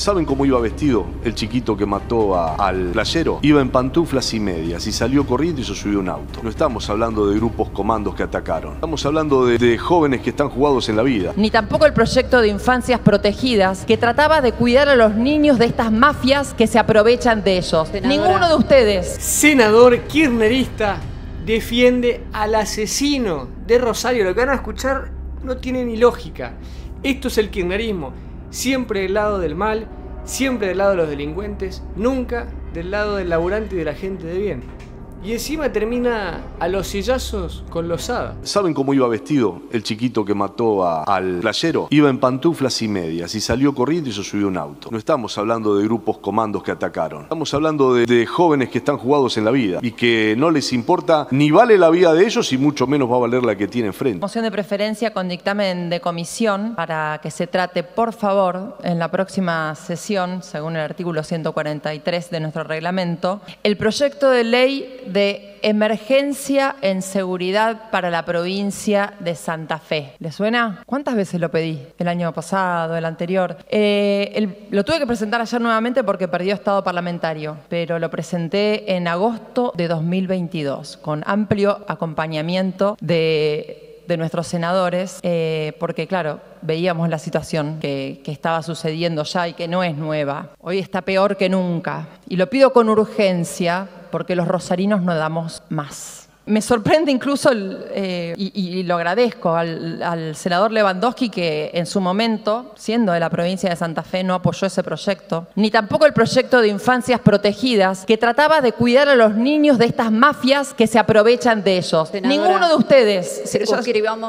¿Saben cómo iba vestido el chiquito que mató al playero? Iba en pantuflas y medias y salió corriendo y se subió un auto. No estamos hablando de grupos comandos que atacaron. Estamos hablando de, jóvenes que están jugados en la vida. Ni tampoco el proyecto de infancias protegidas que trataba de cuidar a los niños de estas mafias que se aprovechan de ellos. Ninguno de ustedes. Senador kirchnerista defiende al asesino de Rosario. Lo que van a escuchar no tiene ni lógica. Esto es el kirchnerismo siempre del lado del mal, siempre del lado de los delincuentes, nunca del lado del laburante y de la gente de bien. Y encima termina a los sillazos con los losada. ¿Saben cómo iba vestido el chiquito que mató al playero? Iba en pantuflas y medias y salió corriendo y se subió un auto. No estamos hablando de grupos comandos que atacaron. Estamos hablando de, de, jóvenes que están jugados en la vida y que no les importa ni vale la vida de ellos y mucho menos va a valer la que tiene frente. Moción de preferencia con dictamen de comisión para que se trate, por favor, en la próxima sesión, según el artículo 143 de nuestro reglamento, el proyecto de ley de emergencia en seguridad para la provincia de Santa Fe. ¿Le suena? ¿Cuántas veces lo pedí? El año pasado, el anterior. Eh, lo tuve que presentar ayer nuevamente porque perdió estado parlamentario, pero lo presenté en agosto de 2022 con amplio acompañamiento de de nuestros senadores, eh, porque claro, veíamos la situación que, que, estaba sucediendo ya y que no es nueva. Hoy está peor que nunca. Y lo pido con urgencia porque los rosarinos no damos más. Me sorprende incluso, eh, y, lo agradezco al, senador Lewandowski, que en su momento, siendo de la provincia de Santa Fe, no apoyó ese proyecto, ni tampoco el proyecto de infancias protegidas, que trataba de cuidar a los niños de estas mafias que se aprovechan de ellos. ninguno de ustedes...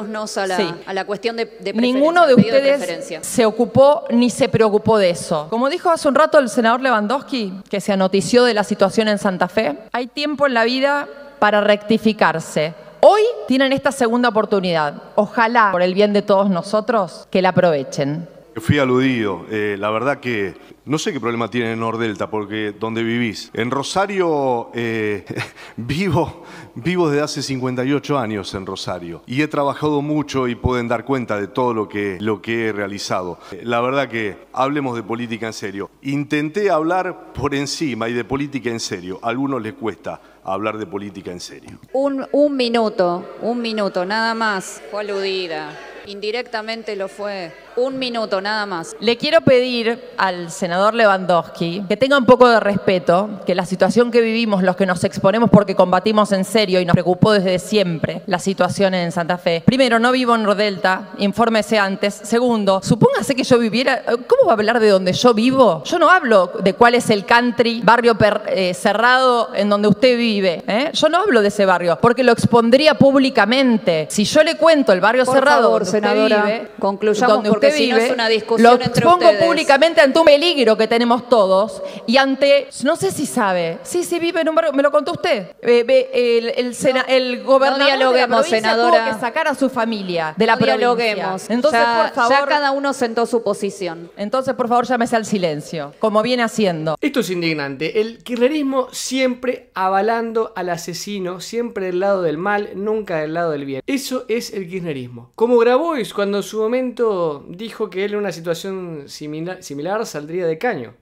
a la, a la cuestión de, Ninguno de ustedes se ocupó ni se preocupó de eso. Como dijo hace un rato el senador Lewandowski, que se anotició de la situación en Santa Fe, hay tiempo en la vida para rectificarse. Hoy tienen esta segunda oportunidad. Ojalá, por el bien de todos nosotros, que la aprovechen. Fui aludido. Eh, la verdad que no sé qué problema tiene en Nordelta, porque donde vivís. En Rosario eh, vivo, desde hace 58 años en Rosario y he trabajado mucho y pueden dar cuenta de todo lo que, lo que he realizado. Eh, la verdad que hablemos de política en serio. Intenté hablar por encima y de política en serio. A algunos les cuesta hablar de política en serio. Un, un minuto, un minuto, nada más. Fue aludida. Indirectamente lo fue. Un minuto, nada más. Le quiero pedir al senador Lewandowski que tenga un poco de respeto, que la situación que vivimos, los que nos exponemos porque combatimos en serio y nos preocupó desde siempre la situación en Santa Fe. Primero, no vivo en Rodelta, infórmese antes. Segundo, supóngase que yo viviera, ¿cómo va a hablar de donde yo vivo? Yo no hablo de cuál es el country, barrio eh, cerrado en donde usted vive. ¿eh? Yo no hablo de ese barrio, porque lo expondría públicamente. Si yo le cuento el barrio cerrado donde usted vive, concluyamos no es una discusión lo expongo públicamente ante un peligro que tenemos todos y ante, no sé si sabe, sí, sí vive en un barrio, me lo contó usted, eh, el, el, gobernador de la provincia que sacar a su familia de la Entonces, por favor, cada uno sentó su posición. Entonces, por favor, llámese al silencio, como viene haciendo. Esto es indignante. El kirchnerismo siempre avalando al asesino, siempre del lado del mal, nunca del lado del bien. Eso es el kirchnerismo. Como Grabois cuando en su momento dijo que él en una situación similar, saldría de caño.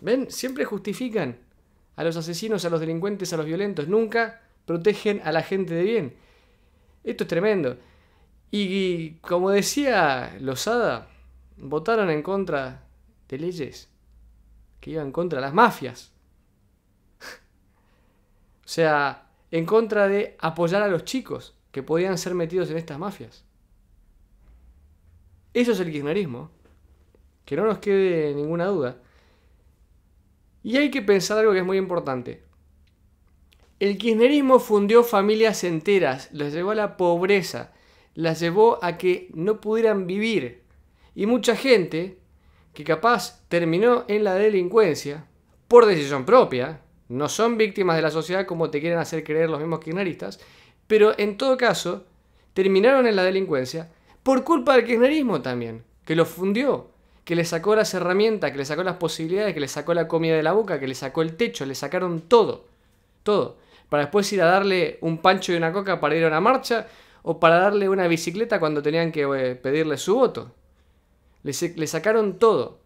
¿Ven? Siempre justifican a los asesinos, a los delincuentes, a los violentos. Nunca protegen a la gente de bien. Esto es tremendo. Y, y como decía Lozada, votaron en contra de leyes que iban contra las mafias. o sea, en contra de apoyar a los chicos que podían ser metidos en estas mafias. Eso es el kirchnerismo. Que no nos quede ninguna duda. Y hay que pensar algo que es muy importante. El kirchnerismo fundió familias enteras, las llevó a la pobreza, las llevó a que no pudieran vivir. Y mucha gente que capaz terminó en la delincuencia por decisión propia, no son víctimas de la sociedad como te quieren hacer creer los mismos kirchneristas, pero en todo caso terminaron en la delincuencia por culpa del kirchnerismo también, que lo fundió, que le sacó las herramientas, que le sacó las posibilidades, que le sacó la comida de la boca, que le sacó el techo, le sacaron todo, todo, para después ir a darle un pancho y una coca para ir a una marcha o para darle una bicicleta cuando tenían que eh, pedirle su voto. Le, sacaron todo.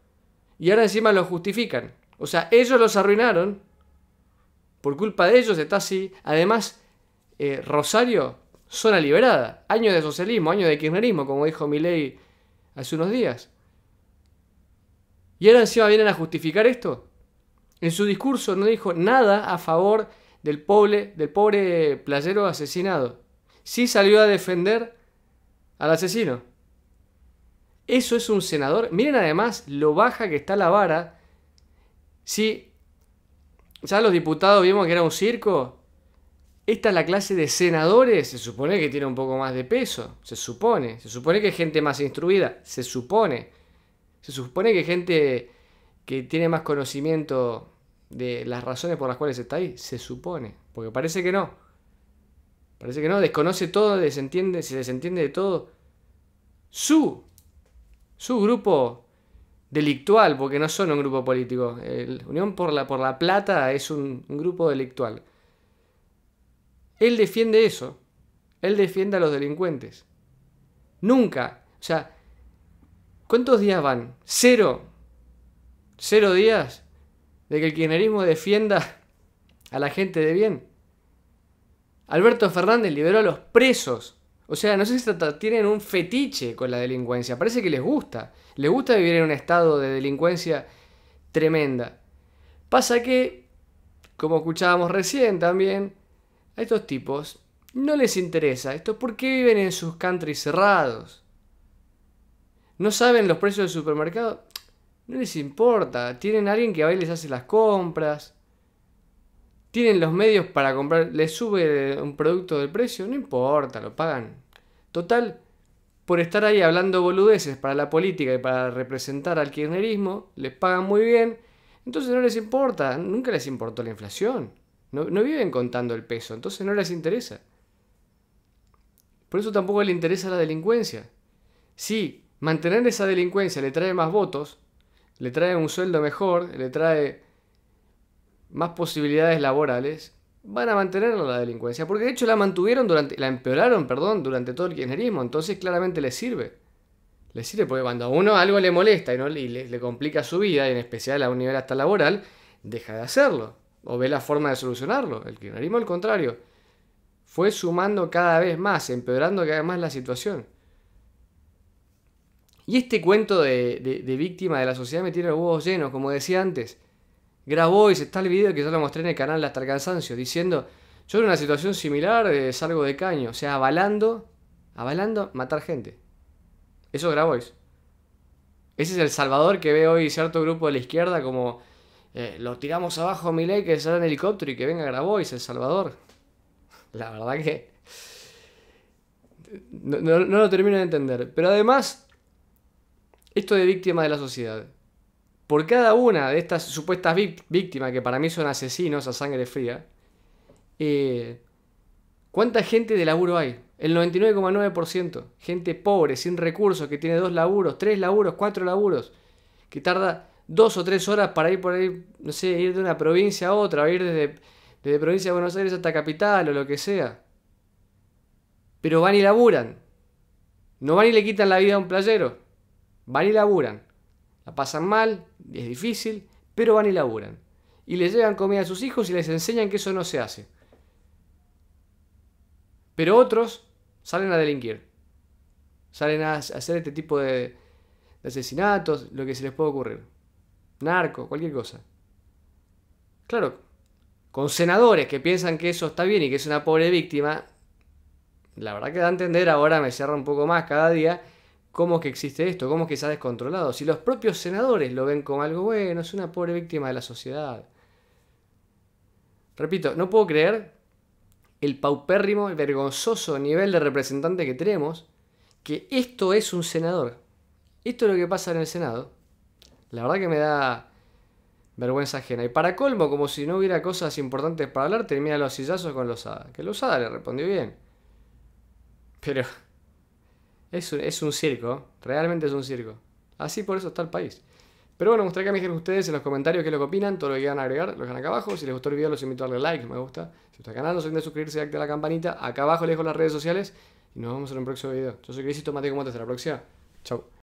Y ahora encima lo justifican. O sea, ellos los arruinaron. Por culpa de ellos está así. Además, eh, Rosario zona liberada. Año de socialismo, año de kirchnerismo, como dijo ley hace unos días. Y ahora encima vienen a justificar esto. En su discurso no dijo nada a favor del pobre, del pobre playero asesinado. Sí salió a defender al asesino. Eso es un senador. Miren además lo baja que está la vara. Si ya los diputados vimos que era un circo, esta es la clase de senadores, se supone que tiene un poco más de peso, se supone, se supone que es gente más instruida, se supone, se supone que es gente que tiene más conocimiento de las razones por las cuales está ahí, se supone, porque parece que no, parece que no, desconoce todo, desentiende, se desentiende de todo. Su, su grupo delictual, porque no son un grupo político, Unión por la, por la Plata es un grupo delictual él defiende eso. Él defiende a los delincuentes. Nunca. O sea, ¿cuántos días van? Cero. Cero días de que el kirchnerismo defienda a la gente de bien. Alberto Fernández liberó a los presos. O sea, no sé si tienen un fetiche con la delincuencia. Parece que les gusta. Les gusta vivir en un estado de delincuencia tremenda. Pasa que, como escuchábamos recién también, a estos tipos no les interesa esto porque viven en sus countries cerrados. No saben los precios del supermercado. No les importa. Tienen a alguien que va y les hace las compras. Tienen los medios para comprar. Les sube un producto del precio. No importa, lo pagan. Total, por estar ahí hablando boludeces para la política y para representar al kirchnerismo, les pagan muy bien. Entonces no les importa. Nunca les importó la inflación. No, viven contando el peso, entonces no les interesa. Por eso tampoco le interesa la delincuencia. Si mantener esa delincuencia le trae más votos, le trae un sueldo mejor, le trae más posibilidades laborales, van a mantener la delincuencia, porque de hecho la mantuvieron durante, la empeoraron, perdón, durante todo el kirchnerismo, entonces claramente les sirve. Les sirve porque cuando a uno algo le molesta y, no, le, le complica su vida, y en especial a un nivel hasta laboral, deja de hacerlo o ve la forma de solucionarlo. El kirchnerismo, al contrario, fue sumando cada vez más, empeorando cada vez más la situación. Y este cuento de, víctima de la sociedad me tiene los huevos llenos, como decía antes. Grabó está el video que yo lo mostré en el canal hasta el cansancio, diciendo, yo en una situación similar eh, salgo de caño, o sea, avalando, avalando matar gente. Eso es Ese es el salvador que ve hoy cierto grupo de la izquierda como eh, lo tiramos abajo a Milei que sale en helicóptero y que venga Grabois, El Salvador. La verdad que... No, lo termino de entender. Pero además, esto de víctima de la sociedad. Por cada una de estas supuestas víctimas, que para mí son asesinos a sangre fría, eh, ¿cuánta gente de laburo hay? El 99,9%. Gente pobre, sin recursos, que tiene dos laburos, tres laburos, cuatro laburos, que tarda dos o tres horas para ir por ahí, no sé, ir de una provincia a otra, o ir desde, provincia de Buenos Aires hasta capital o lo que sea. Pero van y laburan. No van y le quitan la vida a un playero. Van y laburan. La pasan mal, es difícil, pero van y laburan. Y les llevan comida a sus hijos y les enseñan que eso no se hace. Pero otros salen a delinquir. Salen a hacer este tipo de, de asesinatos, lo que se les puede ocurrir narco, cualquier cosa. Claro, con senadores que piensan que eso está bien y que es una pobre víctima, la verdad que da a entender ahora, me cierra un poco más cada día, cómo es que existe esto, cómo es que se ha descontrolado. Si los propios senadores lo ven como algo bueno, es una pobre víctima de la sociedad. Repito, no puedo creer el paupérrimo, el vergonzoso nivel de representante que tenemos, que esto es un senador. Esto es lo que pasa en el Senado. La verdad que me da vergüenza ajena. Y para colmo, como si no hubiera cosas importantes para hablar, termina los sillazos con Lozada. Que Lozada le respondió bien. Pero es un, es un circo, realmente es un circo. Así por eso está el país. Pero bueno, me gustaría que me dijeran ustedes en los comentarios qué es lo que opinan, todo lo que quieran agregar, lo dejan acá abajo. Si les gustó el video, los invito a darle like, me gusta. Si está el canal, no se olviden de suscribirse y la campanita. Acá abajo les dejo las redes sociales. Y nos vemos en un próximo video. Yo soy Crisito Mateo, como hasta la próxima. Chau.